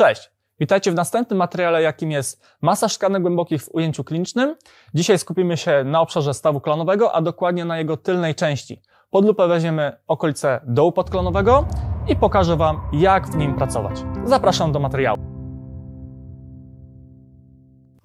Cześć! Witajcie w następnym materiale, jakim jest masaż tkanek głębokich w ujęciu klinicznym. Dzisiaj skupimy się na obszarze stawu klonowego, a dokładnie na jego tylnej części. Pod lupę weźmiemy okolice dołu podklonowego i pokażę Wam, jak w nim pracować. Zapraszam do materiału.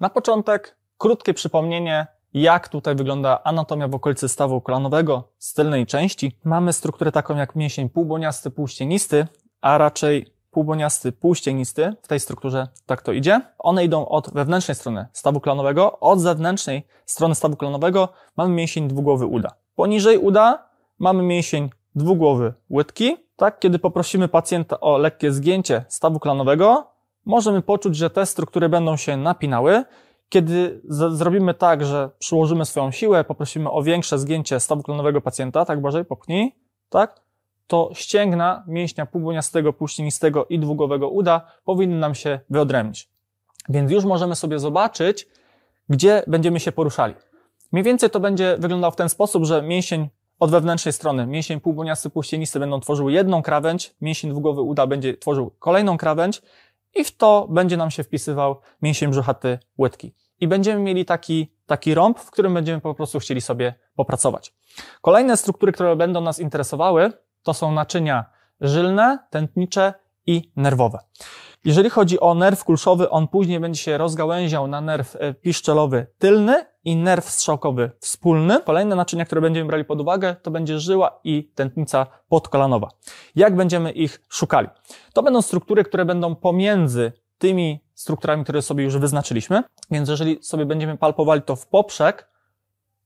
Na początek krótkie przypomnienie, jak tutaj wygląda anatomia w okolicy stawu kolanowego z tylnej części. Mamy strukturę taką jak mięsień półboniasty, półścienisty, a raczej półboniasty, półścienisty. W tej strukturze tak to idzie. One idą od wewnętrznej strony stawu klanowego, od zewnętrznej strony stawu klanowego mamy mięsień dwugłowy uda. Poniżej uda mamy mięsień dwugłowy łydki. Tak, kiedy poprosimy pacjenta o lekkie zgięcie stawu klanowego, możemy poczuć, że te struktury będą się napinały. Kiedy zrobimy tak, że przyłożymy swoją siłę, poprosimy o większe zgięcie stawu klanowego pacjenta, tak bardziej popchnij, tak, to ścięgna mięśnia półgłoniastego, puścinistego i długowego uda powinny nam się wyodrębnić. Więc już możemy sobie zobaczyć, gdzie będziemy się poruszali. Mniej więcej to będzie wyglądał w ten sposób, że mięsień od wewnętrznej strony, mięsień półgłoniasty, półścięgnisty będą tworzył jedną krawędź, mięsień długowy uda będzie tworzył kolejną krawędź i w to będzie nam się wpisywał mięsień brzuchaty łydki. I będziemy mieli taki, taki rąb, w którym będziemy po prostu chcieli sobie popracować. Kolejne struktury, które będą nas interesowały, to są naczynia żylne, tętnicze i nerwowe. Jeżeli chodzi o nerw kulszowy, on później będzie się rozgałęział na nerw e, piszczelowy tylny i nerw strzałkowy wspólny. Kolejne naczynia, które będziemy brali pod uwagę, to będzie żyła i tętnica podkolanowa. Jak będziemy ich szukali? To będą struktury, które będą pomiędzy tymi strukturami, które sobie już wyznaczyliśmy. Więc jeżeli sobie będziemy palpowali to w poprzek,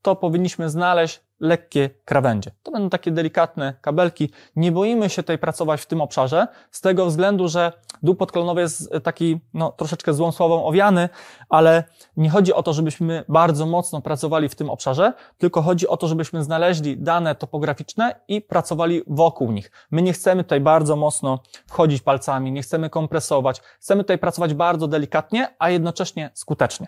to powinniśmy znaleźć lekkie krawędzie. To będą takie delikatne kabelki. Nie boimy się tutaj pracować w tym obszarze, z tego względu, że dół podklonowy jest e, taki no, troszeczkę złą słową owiany, ale nie chodzi o to, żebyśmy bardzo mocno pracowali w tym obszarze, tylko chodzi o to, żebyśmy znaleźli dane topograficzne i pracowali wokół nich. My nie chcemy tutaj bardzo mocno wchodzić palcami, nie chcemy kompresować, chcemy tutaj pracować bardzo delikatnie, a jednocześnie skutecznie.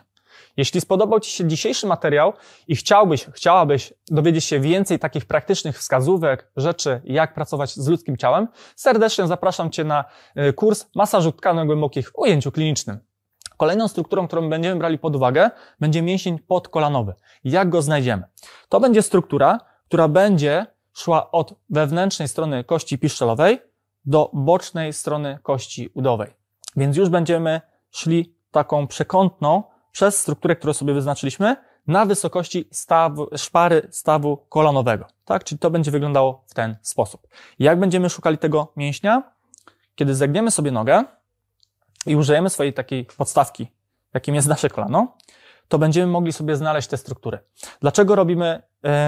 Jeśli spodobał Ci się dzisiejszy materiał i chciałbyś, chciałabyś dowiedzieć się więcej takich praktycznych wskazówek, rzeczy, jak pracować z ludzkim ciałem, serdecznie zapraszam Cię na e, kurs masażu tkanek głębokich w ujęciu klinicznym. Kolejną strukturą, którą będziemy brali pod uwagę, będzie mięsień podkolanowy. Jak go znajdziemy? To będzie struktura, która będzie szła od wewnętrznej strony kości piszczelowej do bocznej strony kości udowej. Więc już będziemy szli taką przekątną, przez strukturę, którą sobie wyznaczyliśmy, na wysokości stawu, szpary stawu kolanowego. Tak? Czyli to będzie wyglądało w ten sposób. Jak będziemy szukali tego mięśnia? Kiedy zegniemy sobie nogę i użyjemy swojej takiej podstawki, jakim jest nasze kolano, to będziemy mogli sobie znaleźć te struktury. Dlaczego robimy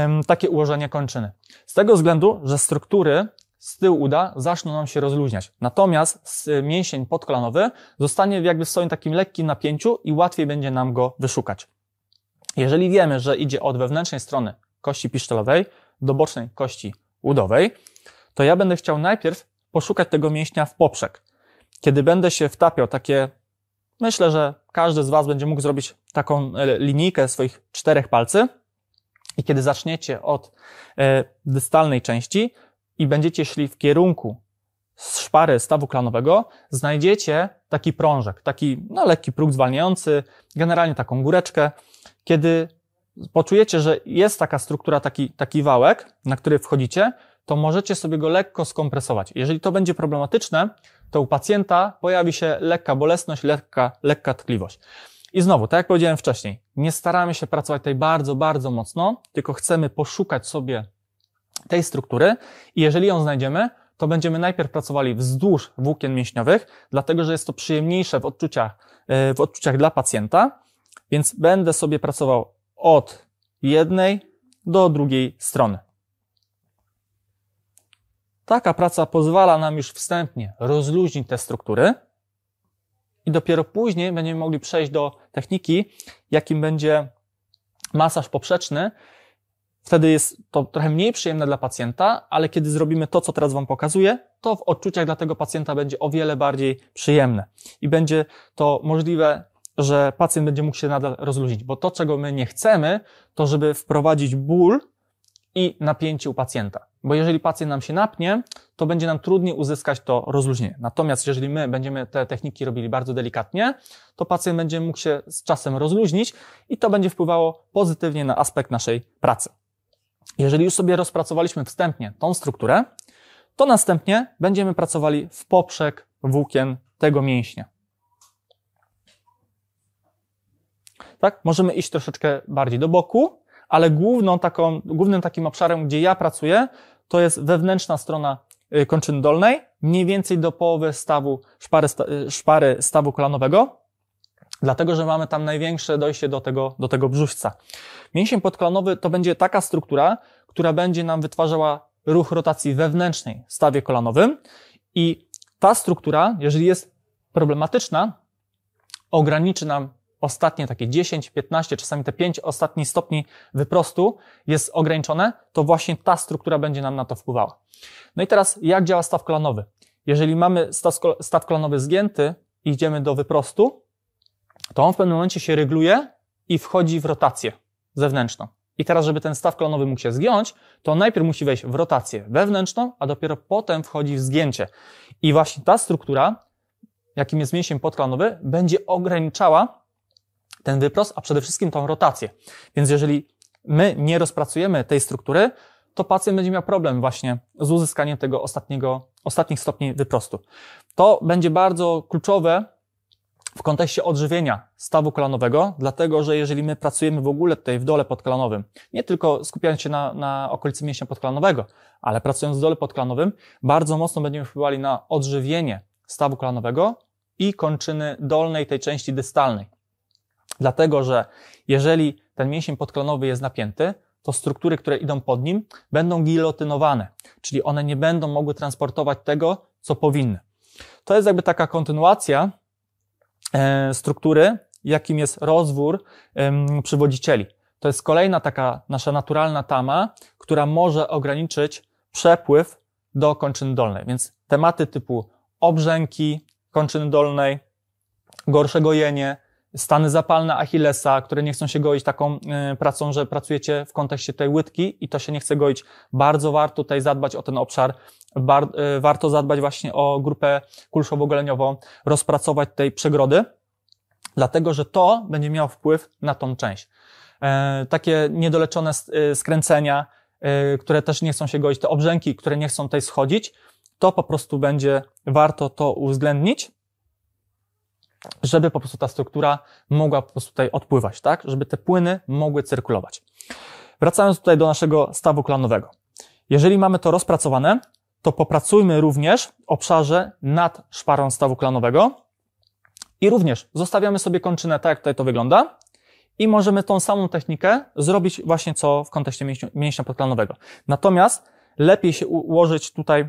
ym, takie ułożenie kończyny? Z tego względu, że struktury z tyłu uda zaczną nam się rozluźniać. Natomiast mięsień podkolanowy zostanie jakby w swoim takim lekkim napięciu i łatwiej będzie nam go wyszukać. Jeżeli wiemy, że idzie od wewnętrznej strony kości piszczelowej do bocznej kości udowej, to ja będę chciał najpierw poszukać tego mięśnia w poprzek. Kiedy będę się wtapiał takie, myślę, że każdy z Was będzie mógł zrobić taką e, linijkę swoich czterech palcy i kiedy zaczniecie od e, dystalnej części, i będziecie szli w kierunku szpary stawu klanowego, znajdziecie taki prążek, taki no, lekki próg zwalniający, generalnie taką góreczkę. Kiedy poczujecie, że jest taka struktura, taki, taki wałek, na który wchodzicie, to możecie sobie go lekko skompresować. Jeżeli to będzie problematyczne, to u pacjenta pojawi się lekka bolesność, lekka, lekka tkliwość. I znowu, tak jak powiedziałem wcześniej, nie staramy się pracować tutaj bardzo, bardzo mocno, tylko chcemy poszukać sobie tej struktury i jeżeli ją znajdziemy, to będziemy najpierw pracowali wzdłuż włókien mięśniowych, dlatego że jest to przyjemniejsze w odczuciach, e, w odczuciach dla pacjenta, więc będę sobie pracował od jednej do drugiej strony. Taka praca pozwala nam już wstępnie rozluźnić te struktury i dopiero później będziemy mogli przejść do techniki, jakim będzie masaż poprzeczny, Wtedy jest to trochę mniej przyjemne dla pacjenta, ale kiedy zrobimy to, co teraz Wam pokazuję, to w odczuciach dla tego pacjenta będzie o wiele bardziej przyjemne i będzie to możliwe, że pacjent będzie mógł się nadal rozluźnić, bo to, czego my nie chcemy, to żeby wprowadzić ból i napięcie u pacjenta. Bo jeżeli pacjent nam się napnie, to będzie nam trudniej uzyskać to rozluźnienie. Natomiast jeżeli my będziemy te techniki robili bardzo delikatnie, to pacjent będzie mógł się z czasem rozluźnić i to będzie wpływało pozytywnie na aspekt naszej pracy. Jeżeli już sobie rozpracowaliśmy wstępnie tą strukturę, to następnie będziemy pracowali w poprzek włókien tego mięśnia. Tak? Możemy iść troszeczkę bardziej do boku, ale główną taką, głównym takim obszarem, gdzie ja pracuję, to jest wewnętrzna strona y, kończyny dolnej, mniej więcej do połowy stawu, szpary, y, szpary stawu kolanowego dlatego że mamy tam największe dojście do tego, do tego brzuszca. Mięsień podkolanowy to będzie taka struktura, która będzie nam wytwarzała ruch rotacji wewnętrznej w stawie kolanowym i ta struktura, jeżeli jest problematyczna, ograniczy nam ostatnie takie 10, 15, czasami te 5 ostatnich stopni wyprostu jest ograniczone, to właśnie ta struktura będzie nam na to wpływała. No i teraz jak działa staw kolanowy? Jeżeli mamy staw, staw kolanowy zgięty i idziemy do wyprostu, to on w pewnym momencie się rygluje i wchodzi w rotację zewnętrzną. I teraz, żeby ten staw klonowy mógł się zgiąć, to on najpierw musi wejść w rotację wewnętrzną, a dopiero potem wchodzi w zgięcie. I właśnie ta struktura, jakim jest mięsień podklonowy, będzie ograniczała ten wyprost, a przede wszystkim tą rotację. Więc jeżeli my nie rozpracujemy tej struktury, to pacjent będzie miał problem właśnie z uzyskaniem tego ostatniego, ostatnich stopni wyprostu. To będzie bardzo kluczowe w kontekście odżywienia stawu kolanowego, dlatego że jeżeli my pracujemy w ogóle tutaj w dole podkolanowym, nie tylko skupiając się na, na okolicy mięśnia podkolanowego, ale pracując w dole podkolanowym, bardzo mocno będziemy wpływali na odżywienie stawu kolanowego i kończyny dolnej tej części dystalnej. Dlatego, że jeżeli ten mięsień podkolanowy jest napięty, to struktury, które idą pod nim, będą gilotynowane, czyli one nie będą mogły transportować tego, co powinny. To jest jakby taka kontynuacja E, struktury, jakim jest rozwór przywodzicieli. To jest kolejna taka nasza naturalna tama, która może ograniczyć przepływ do kończyny dolnej. Więc tematy typu obrzęki kończyny dolnej, gorsze gojenie, stany zapalne Achillesa, które nie chcą się goić taką y, pracą, że pracujecie w kontekście tej łydki i to się nie chce goić. Bardzo warto tutaj zadbać o ten obszar, Bar y, warto zadbać właśnie o grupę kulszowo-goleniową, rozpracować tej przegrody, dlatego że to będzie miało wpływ na tą część. E, takie niedoleczone y, skręcenia, e, które też nie chcą się goić, te obrzęki, które nie chcą tej schodzić, to po prostu będzie warto to uwzględnić żeby po prostu ta struktura mogła po prostu tutaj odpływać, tak? Żeby te płyny mogły cyrkulować. Wracając tutaj do naszego stawu klanowego. Jeżeli mamy to rozpracowane, to popracujmy również w obszarze nad szparą stawu klanowego i również zostawiamy sobie kończynę tak, jak tutaj to wygląda i możemy tą samą technikę zrobić właśnie co w kontekście mięśnia, podklanowego. Natomiast lepiej się ułożyć tutaj y,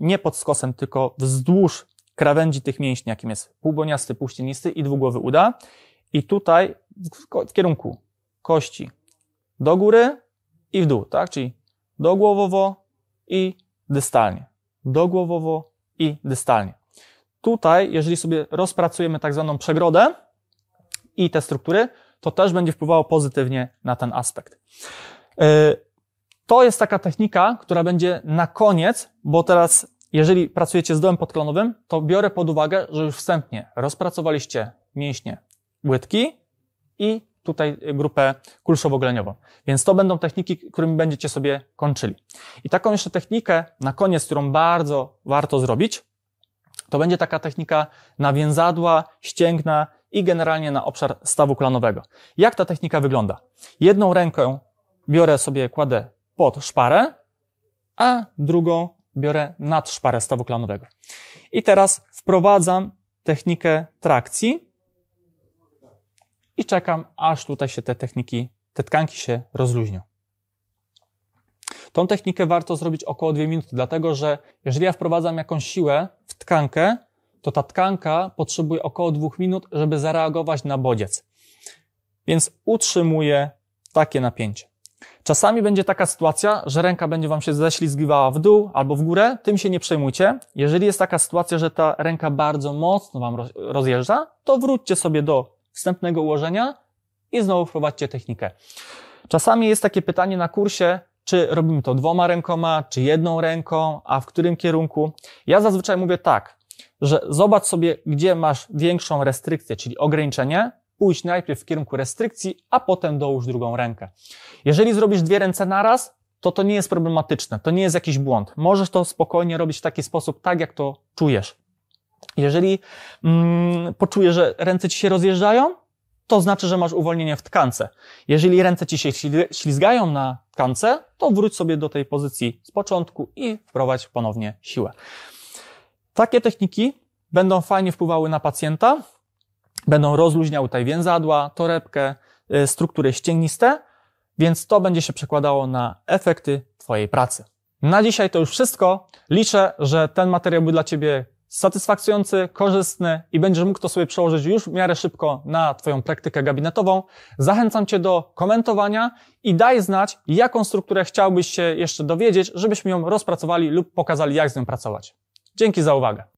nie pod skosem, tylko wzdłuż krawędzi tych mięśni, jakim jest półboniasty, półścienisty i dwugłowy uda. I tutaj w, w kierunku kości do góry i w dół, tak? Czyli dogłowowo i dystalnie. Dogłowowo i dystalnie. Tutaj, jeżeli sobie rozpracujemy tak zwaną przegrodę i te struktury, to też będzie wpływało pozytywnie na ten aspekt. Y, to jest taka technika, która będzie na koniec, bo teraz jeżeli pracujecie z dołem podklonowym, to biorę pod uwagę, że już wstępnie rozpracowaliście mięśnie łydki i tutaj grupę kulszowo Więc to będą techniki, którymi będziecie sobie kończyli. I taką jeszcze technikę na koniec, którą bardzo warto zrobić, to będzie taka technika na więzadła, ścięgna i generalnie na obszar stawu klanowego. Jak ta technika wygląda? Jedną ręką biorę sobie, kładę pod szparę, a drugą biorę nad szparę stawu klanowego. I teraz wprowadzam technikę trakcji i czekam, aż tutaj się te techniki, te tkanki się rozluźnią. Tą technikę warto zrobić około 2 minuty, dlatego że jeżeli ja wprowadzam jakąś siłę w tkankę, to ta tkanka potrzebuje około 2 minut, żeby zareagować na bodziec. Więc utrzymuję takie napięcie. Czasami będzie taka sytuacja, że ręka będzie Wam się ześlizgiwała w dół albo w górę, tym się nie przejmujcie. Jeżeli jest taka sytuacja, że ta ręka bardzo mocno Wam rozjeżdża, to wróćcie sobie do wstępnego ułożenia i znowu wprowadźcie technikę. Czasami jest takie pytanie na kursie, czy robimy to dwoma rękoma, czy jedną ręką, a w którym kierunku. Ja zazwyczaj mówię tak, że zobacz sobie, gdzie masz większą restrykcję, czyli ograniczenie, pójść najpierw w kierunku restrykcji, a potem dołóż drugą rękę. Jeżeli zrobisz dwie ręce naraz, to to nie jest problematyczne, to nie jest jakiś błąd. Możesz to spokojnie robić w taki sposób, tak jak to czujesz. Jeżeli mm, poczujesz, że ręce ci się rozjeżdżają, to znaczy, że masz uwolnienie w tkance. Jeżeli ręce ci się ślizgają na tkance, to wróć sobie do tej pozycji z początku i wprowadź ponownie siłę. Takie techniki będą fajnie wpływały na pacjenta, będą rozluźniały tutaj więzadła, torebkę, y, struktury ścięgniste, więc to będzie się przekładało na efekty Twojej pracy. Na dzisiaj to już wszystko. Liczę, że ten materiał był dla Ciebie satysfakcjonujący, korzystny i będziesz mógł to sobie przełożyć już w miarę szybko na Twoją praktykę gabinetową. Zachęcam Cię do komentowania i daj znać, jaką strukturę chciałbyś się jeszcze dowiedzieć, żebyśmy ją rozpracowali lub pokazali, jak z nią pracować. Dzięki za uwagę.